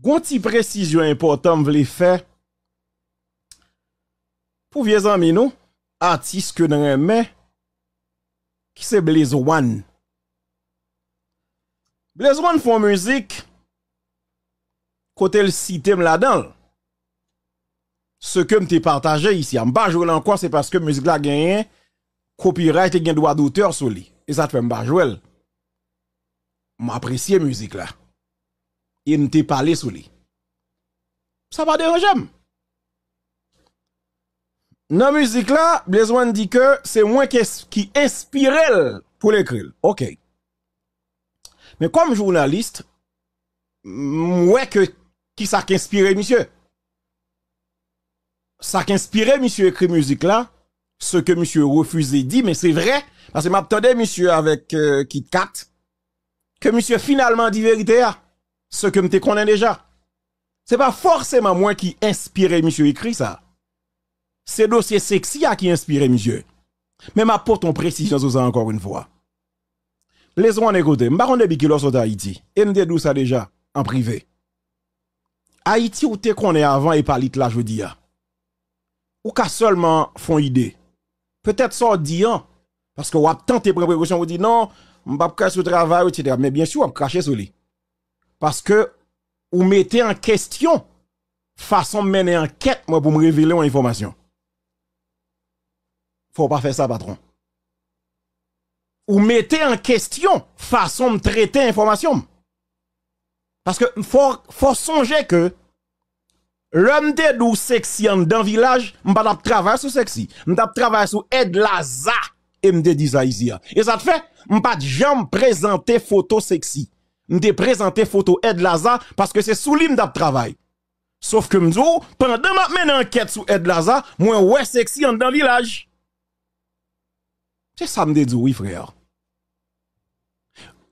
Gonti précision importante vle faire pour vieux amis nous, artiste que nous aimons, qui c'est Blaze One. Blaze One font musique côté le cité là Ce que m'te partagé ici, en bas jouer encore c'est parce que musique la gagné copyright et gen droit d'auteur sur lui. Et ça te fait m'bas jouer. m'apprécie musique là et nous pas allé sur lui. Ça va déranger. Dans la musique là, de dit que c'est moi qui, qui inspire pour l'écrire. OK. Mais comme journaliste, moi que qui ça qui monsieur Ça qui monsieur écrit musique là, ce que monsieur refusait dit mais c'est vrai parce que m'attendais monsieur avec qui euh, Kit que monsieur finalement dit vérité ah ce que me connais déjà. C'est pas forcément moi qui inspire monsieur écrit ça. C'est dossier sexy qui inspire monsieur. Mais ma porte en précision sur ça encore une fois. Laissez-moi écouter. M'baron de qui sont Haïti. Et m'de ça déjà en privé. Haïti ou te connais avant et pas là je dis Ou ka seulement font idée. Peut-être ça dit hein. parce que ou a tenté pour précaution ou dit non, m'pa pas sous travail etc. mais bien sûr on cracher sur lui. Parce que vous mettez en question façon de mener enquête moi pour me révéler une information. Faut pas faire ça, patron. Ou mettez en question façon de traiter information. Parce que faut, faut songer que l'homme de doux sexy dans le village, pas travailler sur sexy, Je travailler sur Ed Laza et ça ici. Et ça te fait, de jamais présenter photo sexy. m de prezante foto Ed Laza paske se soulim dap travay. Sof ke m zo, pandan ap men anket sou Ed Laza, mwen wè seksi an dan vilaj. Se sa m de zo, wè frè.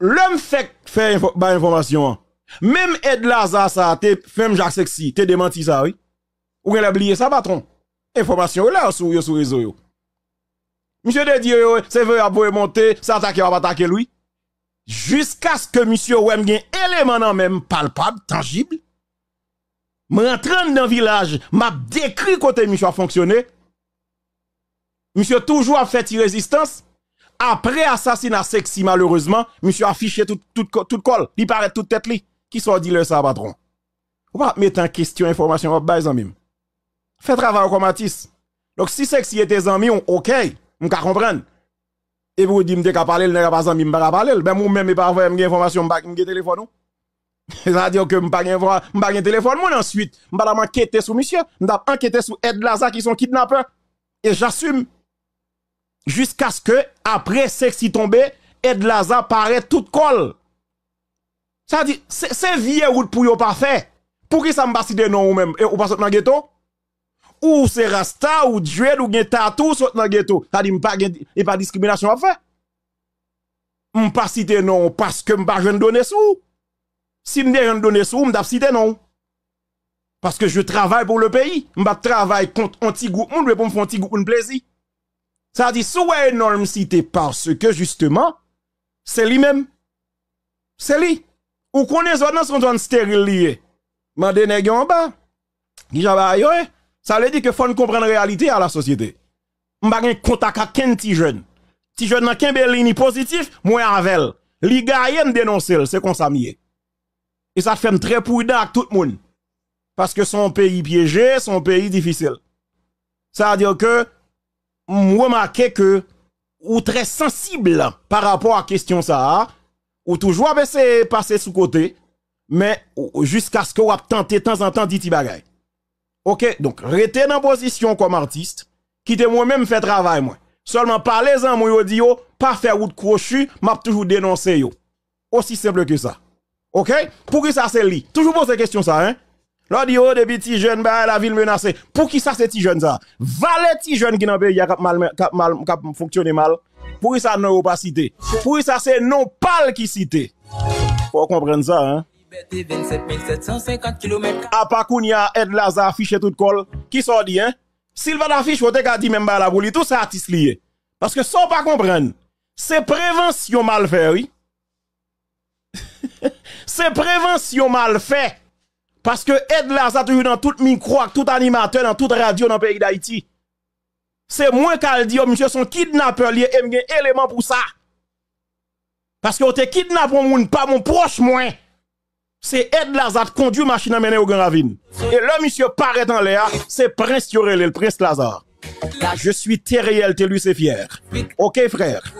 Lè m fèk fè ba informasyon an. Mèm Ed Laza sa te fèm jak seksi, te demanti sa wè. Ou gen lè bliye sa patron. Informasyon wè la sou yon sou rezo yon. M se de diyo yon, se vè yon ap wè monte, se atake wè ap atake lwè. jusqu'à ce que monsieur Ouem élément en même palpable, tangible. Je dans le village, m'a décrit côté monsieur a fonctionné. Monsieur toujours a fait résistance. Après assassinat sexy, malheureusement, monsieur a affiché tout, tout, col. Il paraît toute tête Qui soit dit le ça, patron? On va mettre en question information, on faites Fait travail comme artiste. Donc si sexy était on ok, on peut comprendre. Et vous dites, je ne parler, je ne pas je ne parler. Ben moi-même, pas avoir pas d'informations, je n'ai pas téléphone. Ça à dire que je n'ai pas de téléphone. Moi, ensuite, je vais enquêter sur monsieur. Je vais enquêter sur Ed Laza qui sont kidnappeurs. Et j'assume. Jusqu'à ce que, après sexy tombé, Ed Laza paraît toute colle. Ça dit, c'est vieux route pour yon pas fait. Pour qui ça m'a de non ou même? Et ou pas dans le ghetto? ou c'est Rasta, ou Dread, ou gen tatou, soit dans ghetto. Ça dit, pas et pas discrimination à faire. pas citer non, parce que m'pas jeune donner sou. Si m'de jeune donner sous, m'dap citer non. Parce que je travaille pour le pays. M'pas travaille contre un petit groupe, monde pour un petit groupe, un plaisir. Ça dit, sous énorme cité parce que justement, c'est lui-même. C'est lui. Ou connaît zone dans son zone stérile lié. Mande nèg en bas. Qui j'en eh? Ça veut dire que faut comprendre la réalité à la société. un contact à quel petit jeune. petit jeune nan ligne positif, moi avec. Li L'Igaïen dénoncé dénoncer, c'est qu'on ça Et ça fait très prudent avec tout le monde. Parce que son pays piégé, son pays difficile. Ça veut dire que, remarque que, ou très sensible par rapport à la question ça, ou toujours baisser passer sous côté, mais jusqu'à ce que vous tenté de temps en temps dit bagaille. OK, donc restez dans position comme artiste, quittez moi-même fait travail moi. Seulement parlez-en moi yo pas faire route crochu, m'a toujours dénoncé yo. Aussi simple que ça. OK Pour qui ça c'est li Toujours poser question ça hein. L'on dit oh depuis petit jeune bah, la ville menacée. Pour qui ça c'est petit jeune ça Valet petit jeune qui n'a pas fonctionné mal Pour qui ça non pas cité Pour qui ça c'est non pas qui cité Faut comprendre ça hein. A pa koun ya Ed Laza affiche tout col. Qui so dit hein? Sylvain va d'affiche, wote ka même ba la bouli, tout ça artiste lié. Parce que sans pas comprendre, c'est prévention mal fait, oui. c'est prévention mal fait. Parce que Ed Laza toujours dans tout micro, tout animateur, dans toute radio dans le pays d'Haïti. C'est moins qu'à dit monsieur, son kidnappeur lié, et élément pour ça. Parce que vous te kidnappé monde pas mon proche moins c'est Ed Lazare conduit machine à mener au Grand Ravine. Et le monsieur paraît dans l'air, c'est Prince Yorel, le Prince Lazare. Je suis Thierry tu lui, c'est fier. Ok, frère.